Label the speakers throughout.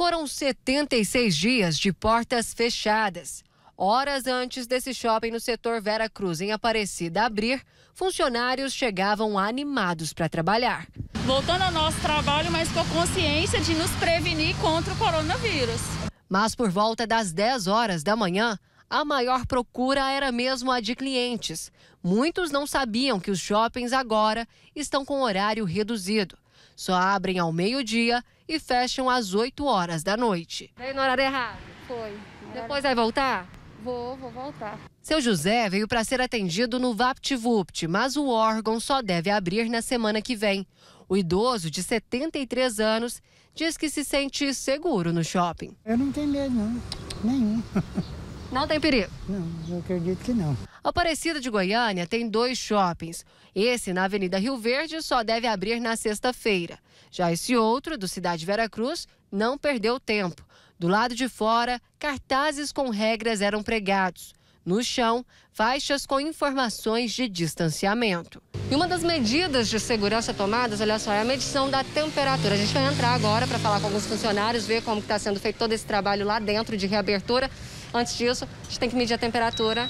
Speaker 1: Foram 76 dias de portas fechadas. Horas antes desse shopping no setor Vera Cruz, em Aparecida, abrir, funcionários chegavam animados para trabalhar. Voltando ao nosso trabalho, mas com a consciência de nos prevenir contra o coronavírus. Mas por volta das 10 horas da manhã, a maior procura era mesmo a de clientes. Muitos não sabiam que os shoppings agora estão com horário reduzido só abrem ao meio-dia e fecham às 8 horas da noite. Veio no horário errado? Foi. Depois vai voltar? Vou, vou voltar. Seu José veio para ser atendido no VaptVupt, mas o órgão só deve abrir na semana que vem. O idoso, de 73 anos, diz que se sente seguro no shopping. Eu não tenho medo, não. Nenhum. Não tem perigo? Não, eu acredito que não. Aparecida de Goiânia tem dois shoppings. Esse na Avenida Rio Verde só deve abrir na sexta-feira. Já esse outro, do Cidade Vera Cruz, não perdeu tempo. Do lado de fora, cartazes com regras eram pregados. No chão, faixas com informações de distanciamento. E uma das medidas de segurança tomadas, olha só, é a medição da temperatura. A gente vai entrar agora para falar com alguns funcionários, ver como está sendo feito todo esse trabalho lá dentro de reabertura. Antes disso, a gente tem que medir a temperatura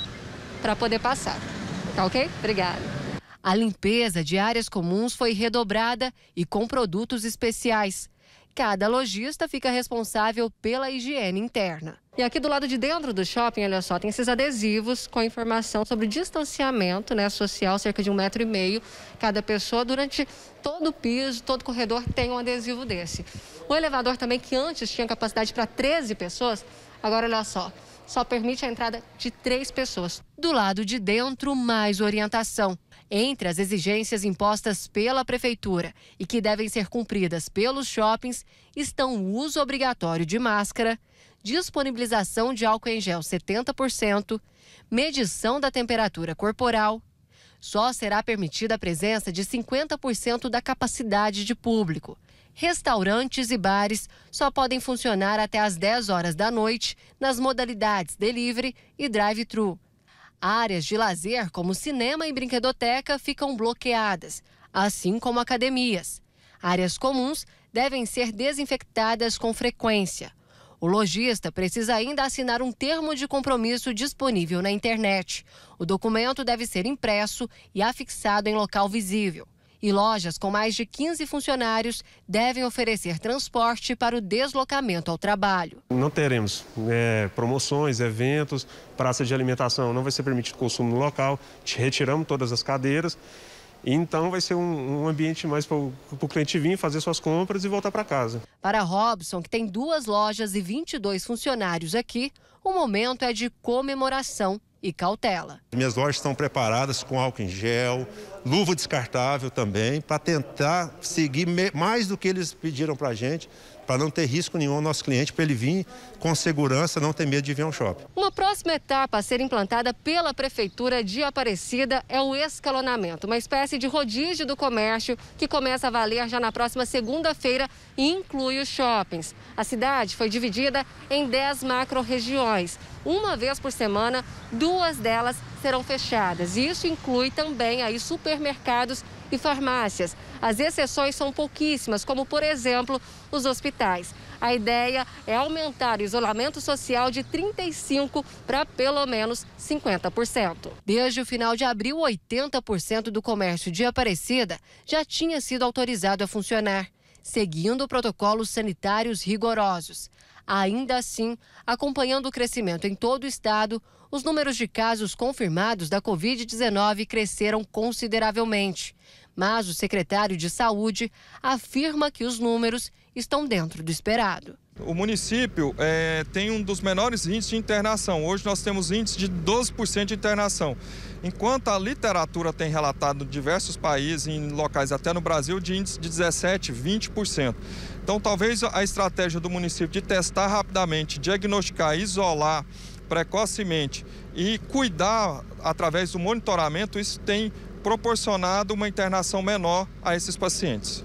Speaker 1: para poder passar. Tá ok? Obrigada. A limpeza de áreas comuns foi redobrada e com produtos especiais. Cada lojista fica responsável pela higiene interna. E aqui do lado de dentro do shopping, olha só, tem esses adesivos com informação sobre distanciamento né, social, cerca de um metro e meio cada pessoa. Durante todo o piso, todo o corredor tem um adesivo desse. O elevador também, que antes tinha capacidade para 13 pessoas, agora olha só, só permite a entrada de três pessoas. Do lado de dentro, mais orientação. Entre as exigências impostas pela Prefeitura e que devem ser cumpridas pelos shoppings estão o uso obrigatório de máscara, disponibilização de álcool em gel 70%, medição da temperatura corporal. Só será permitida a presença de 50% da capacidade de público restaurantes e bares só podem funcionar até às 10 horas da noite nas modalidades delivery e drive-thru. Áreas de lazer como cinema e brinquedoteca ficam bloqueadas, assim como academias. Áreas comuns devem ser desinfectadas com frequência. O lojista precisa ainda assinar um termo de compromisso disponível na internet. O documento deve ser impresso e afixado em local visível. E lojas com mais de 15 funcionários devem oferecer transporte para o deslocamento ao trabalho. Não teremos é, promoções, eventos, praça de alimentação, não vai ser permitido consumo no local, retiramos todas as cadeiras. Então vai ser um, um ambiente mais para o cliente vir fazer suas compras e voltar para casa. Para Robson, que tem duas lojas e 22 funcionários aqui, o momento é de comemoração e cautela. Minhas lojas estão preparadas com álcool em gel, luva descartável também, para tentar seguir mais do que eles pediram para a gente, para não ter risco nenhum ao nosso cliente, para ele vir com segurança, não ter medo de vir ao shopping. Uma próxima etapa a ser implantada pela Prefeitura de Aparecida é o escalonamento, uma espécie de rodízio do comércio que começa a valer já na próxima segunda-feira e inclui os shoppings. A cidade foi dividida em 10 macro-regiões. Uma vez por semana, duas duas delas serão fechadas. Isso inclui também aí supermercados e farmácias. As exceções são pouquíssimas, como por exemplo os hospitais. A ideia é aumentar o isolamento social de 35% para pelo menos 50%. Desde o final de abril, 80% do comércio de Aparecida já tinha sido autorizado a funcionar seguindo protocolos sanitários rigorosos. Ainda assim, acompanhando o crescimento em todo o estado, os números de casos confirmados da Covid-19 cresceram consideravelmente. Mas o secretário de Saúde afirma que os números estão dentro do esperado. O município é, tem um dos menores índices de internação. Hoje nós temos índice de 12% de internação. Enquanto a literatura tem relatado em diversos países, em locais até no Brasil, de índice de 17%, 20%. Então talvez a estratégia do município de testar rapidamente, diagnosticar, isolar precocemente e cuidar através do monitoramento, isso tem proporcionado uma internação menor a esses pacientes.